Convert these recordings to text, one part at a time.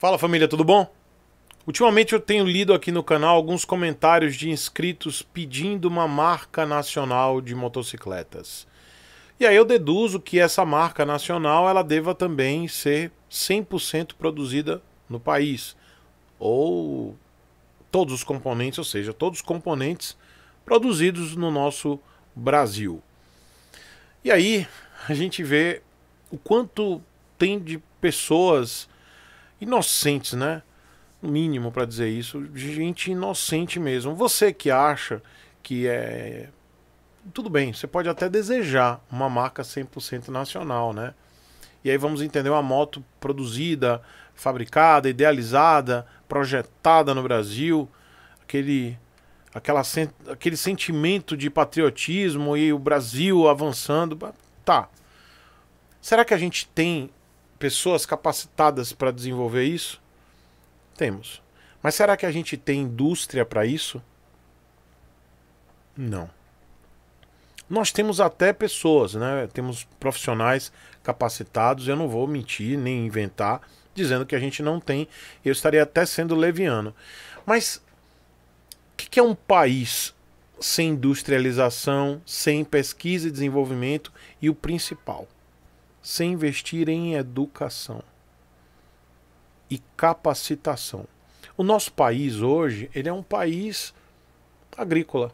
Fala família, tudo bom? Ultimamente eu tenho lido aqui no canal alguns comentários de inscritos pedindo uma marca nacional de motocicletas. E aí eu deduzo que essa marca nacional ela deva também ser 100% produzida no país ou todos os componentes, ou seja, todos os componentes produzidos no nosso Brasil. E aí a gente vê o quanto tem de pessoas inocentes, né? No mínimo para dizer isso, gente inocente mesmo. Você que acha que é tudo bem, você pode até desejar uma marca 100% nacional, né? E aí vamos entender uma moto produzida, fabricada, idealizada, projetada no Brasil, aquele aquela aquele sentimento de patriotismo e o Brasil avançando, tá. Será que a gente tem pessoas capacitadas para desenvolver isso? Temos. Mas será que a gente tem indústria para isso? Não. Nós temos até pessoas, né? Temos profissionais capacitados, eu não vou mentir nem inventar dizendo que a gente não tem, eu estaria até sendo leviano. Mas o que, que é um país sem industrialização, sem pesquisa e desenvolvimento e o principal, sem investir em educação e capacitação. O nosso país hoje, ele é um país agrícola.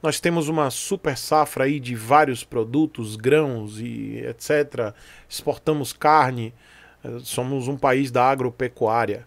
Nós temos uma super safra aí de vários produtos, grãos e etc. Exportamos carne, eh, somos um país da agropecuária.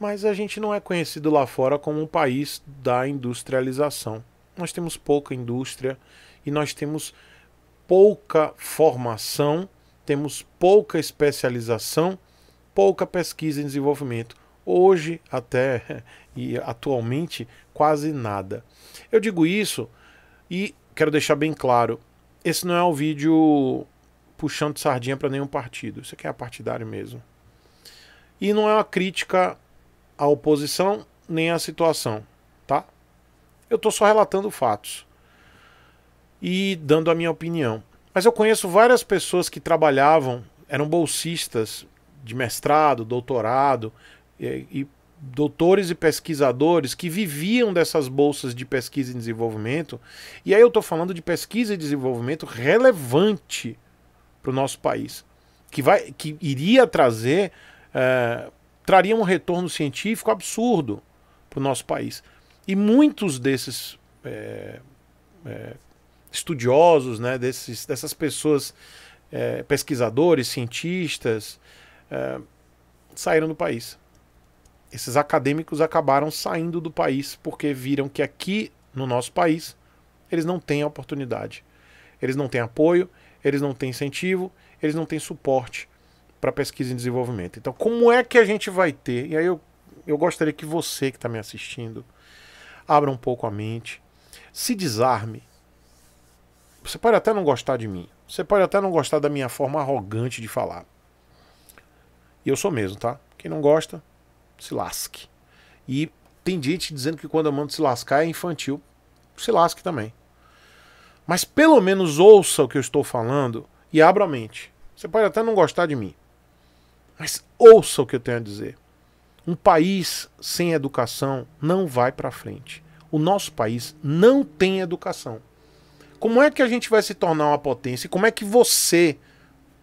Mas a gente não é conhecido lá fora como um país da industrialização. Nós temos pouca indústria e nós temos pouca formação temos pouca especialização, pouca pesquisa em desenvolvimento. Hoje, até e atualmente, quase nada. Eu digo isso e quero deixar bem claro: esse não é um vídeo puxando sardinha para nenhum partido. Isso aqui é partidário mesmo. E não é uma crítica à oposição nem à situação, tá? Eu estou só relatando fatos e dando a minha opinião. Mas eu conheço várias pessoas que trabalhavam, eram bolsistas de mestrado, doutorado, e, e doutores e pesquisadores que viviam dessas bolsas de pesquisa e desenvolvimento. E aí eu estou falando de pesquisa e desenvolvimento relevante para o nosso país, que, vai, que iria trazer, eh, traria um retorno científico absurdo para o nosso país. E muitos desses é, é, estudiosos, né, desses, dessas pessoas, é, pesquisadores, cientistas, é, saíram do país. Esses acadêmicos acabaram saindo do país porque viram que aqui no nosso país eles não têm oportunidade, eles não têm apoio, eles não têm incentivo, eles não têm suporte para pesquisa e desenvolvimento. Então, como é que a gente vai ter? E aí eu, eu gostaria que você que está me assistindo abra um pouco a mente, se desarme você pode até não gostar de mim. Você pode até não gostar da minha forma arrogante de falar. E eu sou mesmo, tá? Quem não gosta, se lasque. E tem gente dizendo que quando eu mando se lascar é infantil. Se lasque também. Mas pelo menos ouça o que eu estou falando e abra a mente. Você pode até não gostar de mim, mas ouça o que eu tenho a dizer. Um país sem educação não vai para frente. O nosso país não tem educação. Como é que a gente vai se tornar uma potência? Como é que você,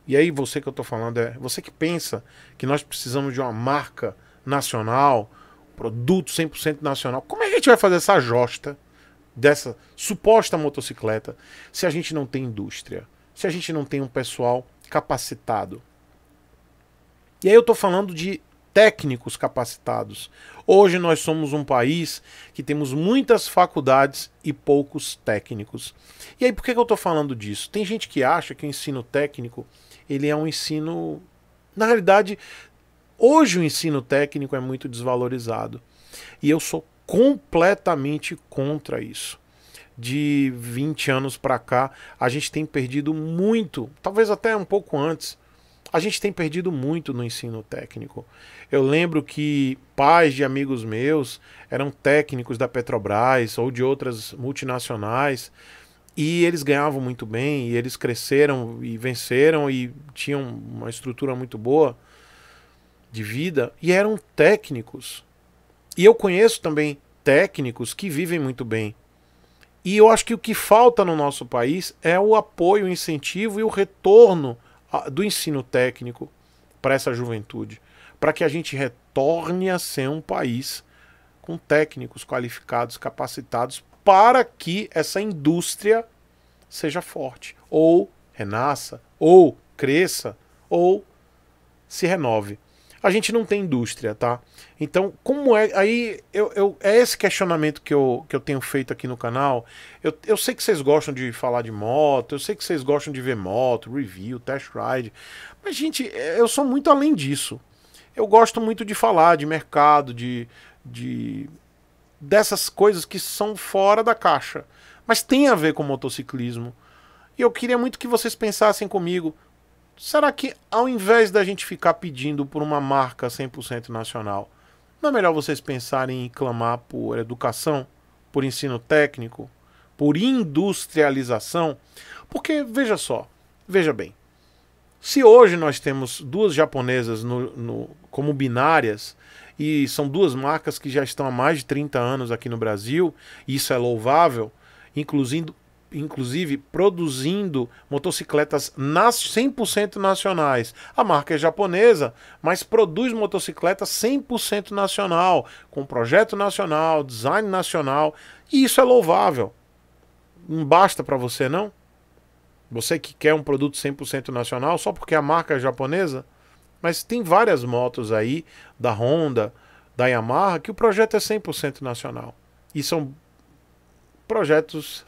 e aí você que eu estou falando, é você que pensa que nós precisamos de uma marca nacional, produto 100% nacional, como é que a gente vai fazer essa josta dessa suposta motocicleta se a gente não tem indústria? Se a gente não tem um pessoal capacitado? E aí eu estou falando de técnicos capacitados. Hoje nós somos um país que temos muitas faculdades e poucos técnicos. E aí por que, eu estou falando disso? Tem gente que acha que o ensino técnico ele é um ensino, na realidade, hoje o ensino técnico é muito desvalorizado. E eu sou completamente contra isso. De 20 anos para cá, a gente tem perdido muito, talvez até um pouco antes, a gente tem perdido muito no ensino técnico. Eu lembro que pais de amigos meus eram técnicos da Petrobras ou de outras multinacionais e eles ganhavam muito bem e eles cresceram e venceram e tinham uma estrutura muito boa de vida e eram técnicos. E eu conheço também técnicos que vivem muito bem. E eu acho que o que falta no nosso país é o apoio, o incentivo e o retorno do ensino técnico para essa juventude, para que a gente retorne a ser um país com técnicos qualificados, capacitados, para que essa indústria seja forte, ou renasça, ou cresça, ou se renove a gente não tem indústria, tá? Então, como é. Aí, eu, eu, é esse questionamento que eu, que eu tenho feito aqui no canal. Eu, eu sei que vocês gostam de falar de moto, eu sei que vocês gostam de ver moto, review, test ride. Mas, gente, eu sou muito além disso. Eu gosto muito de falar de mercado, de. de dessas coisas que são fora da caixa, mas tem a ver com motociclismo. E eu queria muito que vocês pensassem comigo Será que ao invés da gente ficar pedindo por uma marca 100% nacional, não é melhor vocês pensarem em clamar por educação, por ensino técnico, por industrialização? Porque veja só, veja bem. Se hoje nós temos duas japonesas no, no, como binárias, e são duas marcas que já estão há mais de 30 anos aqui no Brasil, e isso é louvável, inclusive, inclusive produzindo motocicletas nas, 100% nacionais. A marca é japonesa, mas produz motocicleta 100% nacional, com projeto nacional, design nacional, e isso é louvável. Não basta para você, não? Você que quer um produto 100% nacional só porque a marca é japonesa? Mas tem várias motos aí da Honda, da Yamaha, que o projeto é 100% nacional. E são projetos.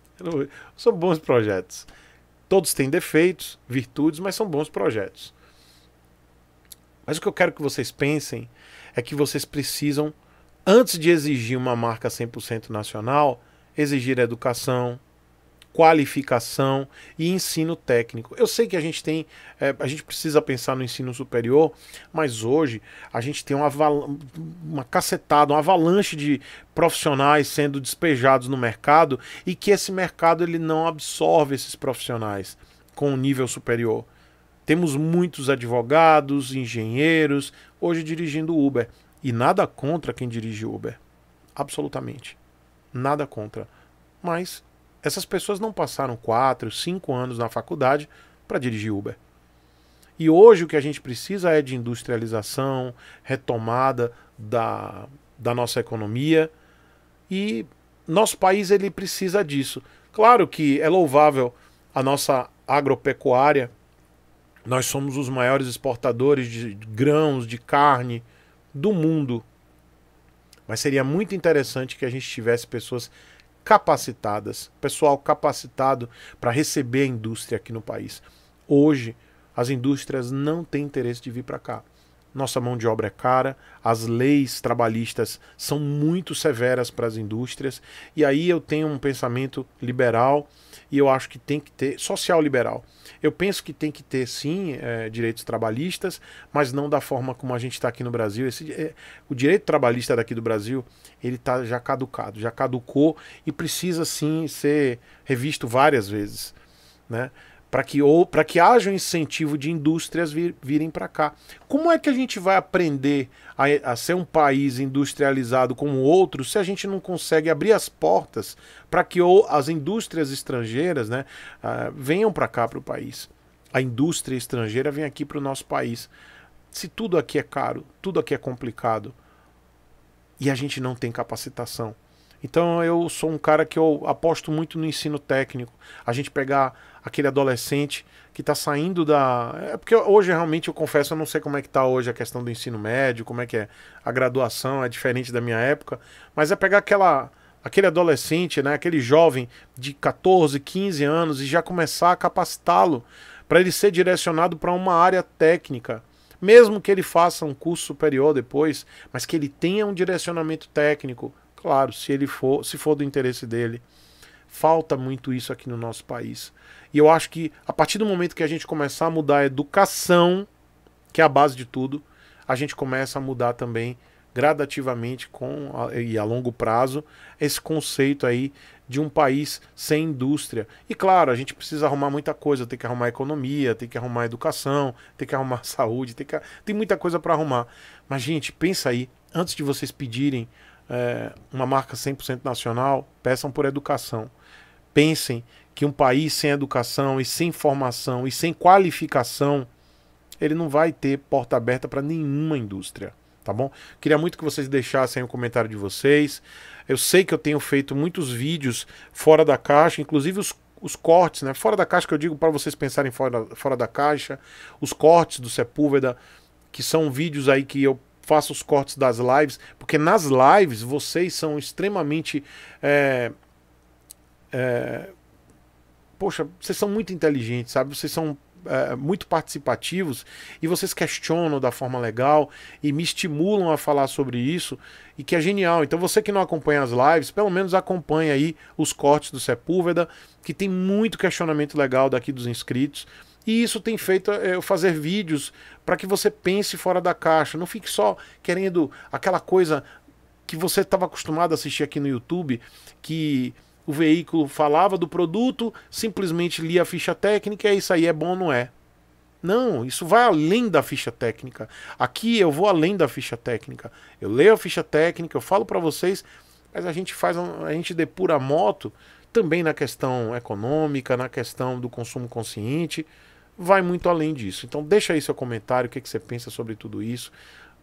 são bons projetos. Todos têm defeitos, virtudes, mas são bons projetos. Mas o que eu quero que vocês pensem é que vocês precisam, antes de exigir uma marca 100% nacional, exigir educação, qualificação e ensino técnico. Eu sei que a gente tem, é, a gente precisa pensar no ensino superior, mas hoje a gente tem uma, uma cacetada, uma avalanche de profissionais sendo despejados no mercado e que esse mercado ele não absorve esses profissionais com um nível superior. Temos muitos advogados, engenheiros, hoje dirigindo Uber. E nada contra quem dirige Uber. Absolutamente. Nada contra. Mas essas pessoas não passaram quatro, cinco anos na faculdade para dirigir Uber. E hoje o que a gente precisa é de industrialização, retomada da, da nossa economia. E nosso país ele precisa disso. Claro que é louvável a nossa agropecuária. Nós somos os maiores exportadores de grãos, de carne do mundo. Mas seria muito interessante que a gente tivesse pessoas capacitadas, pessoal capacitado para receber a indústria aqui no país. Hoje, as indústrias não têm interesse de vir para cá nossa mão de obra é cara, as leis trabalhistas são muito severas para as indústrias, e aí eu tenho um pensamento liberal e eu acho que tem que ter social liberal. Eu penso que tem que ter sim é, direitos trabalhistas, mas não da forma como a gente está aqui no Brasil. Esse, é, o direito trabalhista daqui do Brasil ele está já caducado, já caducou e precisa sim ser revisto várias vezes, né? para que, ou, que haja um incentivo de indústrias vir, virem para cá. Como é que a gente vai aprender a, a ser um país industrializado como outro se a gente não consegue abrir as portas para que ou, as indústrias estrangeiras né, uh, venham para cá para o país? A indústria estrangeira vem aqui para o nosso país. Se tudo aqui é caro, tudo aqui é complicado e a gente não tem capacitação. Então eu sou um cara que eu aposto muito no ensino técnico. A gente pegar aquele adolescente que está saindo da. É porque hoje realmente eu confesso, eu não sei como é que está hoje a questão do ensino médio, como é que é a graduação, é diferente da minha época, mas é pegar aquela aquele adolescente, né, aquele jovem de 14, 15 anos e já começar a capacitá-lo para ele ser direcionado para uma área técnica. Mesmo que ele faça um curso superior depois, mas que ele tenha um direcionamento técnico, claro, se ele for, se for do interesse dele. Falta muito isso aqui no nosso país. E eu acho que a partir do momento que a gente começar a mudar a educação, que é a base de tudo, a gente começa a mudar também gradativamente com e a longo prazo esse conceito aí de um país sem indústria. E claro, a gente precisa arrumar muita coisa, tem que arrumar economia, tem que arrumar educação, tem que arrumar saúde, tem que tem muita coisa para arrumar. Mas gente, pensa aí, antes de vocês pedirem é, uma marca 100% nacional, peçam por educação. Pensem que um país sem educação e sem formação e sem qualificação, ele não vai ter porta aberta para nenhuma indústria, tá bom? Queria muito que vocês deixassem o comentário de vocês. Eu sei que eu tenho feito muitos vídeos fora da caixa, inclusive os os cortes, né? Fora da caixa que eu digo para vocês pensarem fora, fora da caixa, os cortes do Sepúlveda, que são vídeos aí que eu faço os cortes das lives, porque nas lives vocês são extremamente. É, é, poxa, vocês são muito inteligentes, sabe? Vocês são é, muito participativos e vocês questionam da forma legal e me estimulam a falar sobre isso e que é genial. Então você que não acompanha as lives, pelo menos acompanha aí os cortes do Sepúlveda, que tem muito questionamento legal daqui dos inscritos. E isso tem feito eh, eu fazer vídeos para que você pense fora da caixa. Não fique só querendo aquela coisa que você estava acostumado a assistir aqui no YouTube, que o veículo falava do produto, simplesmente lia a ficha técnica e isso aí é bom ou não é. Não, isso vai além da ficha técnica. Aqui eu vou além da ficha técnica. Eu leio a ficha técnica, eu falo para vocês, mas a gente faz, a gente depura a moto também na questão econômica, na questão do consumo consciente vai muito além disso. Então deixa aí seu comentário, o que, que você pensa sobre tudo isso.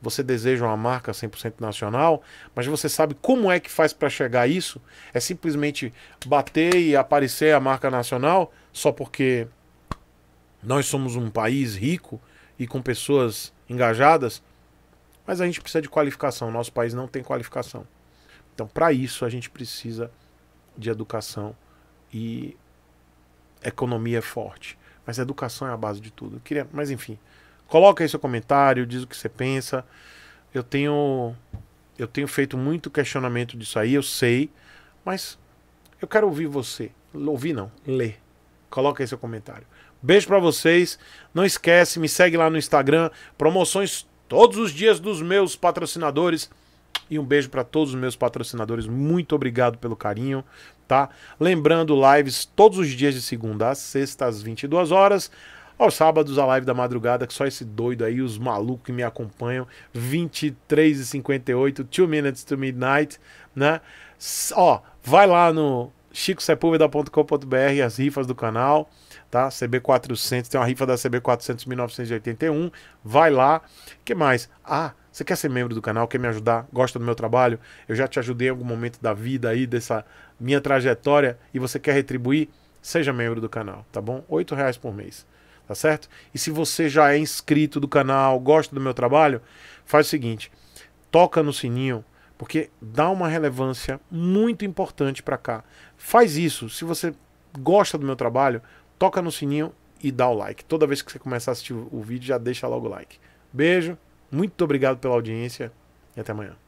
Você deseja uma marca 100% nacional, mas você sabe como é que faz para chegar a isso? É simplesmente bater e aparecer a marca nacional só porque nós somos um país rico e com pessoas engajadas? Mas a gente precisa de qualificação, nosso país não tem qualificação. Então, para isso, a gente precisa de educação e economia forte. Mas a educação é a base de tudo. Eu queria, mas enfim, coloca aí seu comentário, diz o que você pensa. Eu tenho eu tenho feito muito questionamento disso aí, eu sei, mas eu quero ouvir você. Ouvir não, ler. Coloca aí seu comentário. Beijo para vocês. Não esquece, me segue lá no Instagram. Promoções todos os dias dos meus patrocinadores. E um beijo para todos os meus patrocinadores. Muito obrigado pelo carinho tá? Lembrando, lives todos os dias de segunda a sexta às 22 horas. Aos sábados, a live da madrugada, que só esse doido aí, os malucos que me acompanham, 23 e 58 2 minutes to midnight, né? Ó, vai lá no chicosepulveda.com.br, as rifas do canal, tá? CB400, tem uma rifa da CB400 1981, vai lá. que mais? Ah, você quer ser membro do canal, quer me ajudar, gosta do meu trabalho? Eu já te ajudei em algum momento da vida aí, dessa, minha trajetória e você quer retribuir, seja membro do canal, tá bom? R$ reais por mês, tá certo? E se você já é inscrito do canal, gosta do meu trabalho, faz o seguinte, toca no sininho, porque dá uma relevância muito importante para cá. Faz isso, se você gosta do meu trabalho, toca no sininho e dá o like. Toda vez que você começar a assistir o vídeo, já deixa logo o like. Beijo, muito obrigado pela audiência e até amanhã.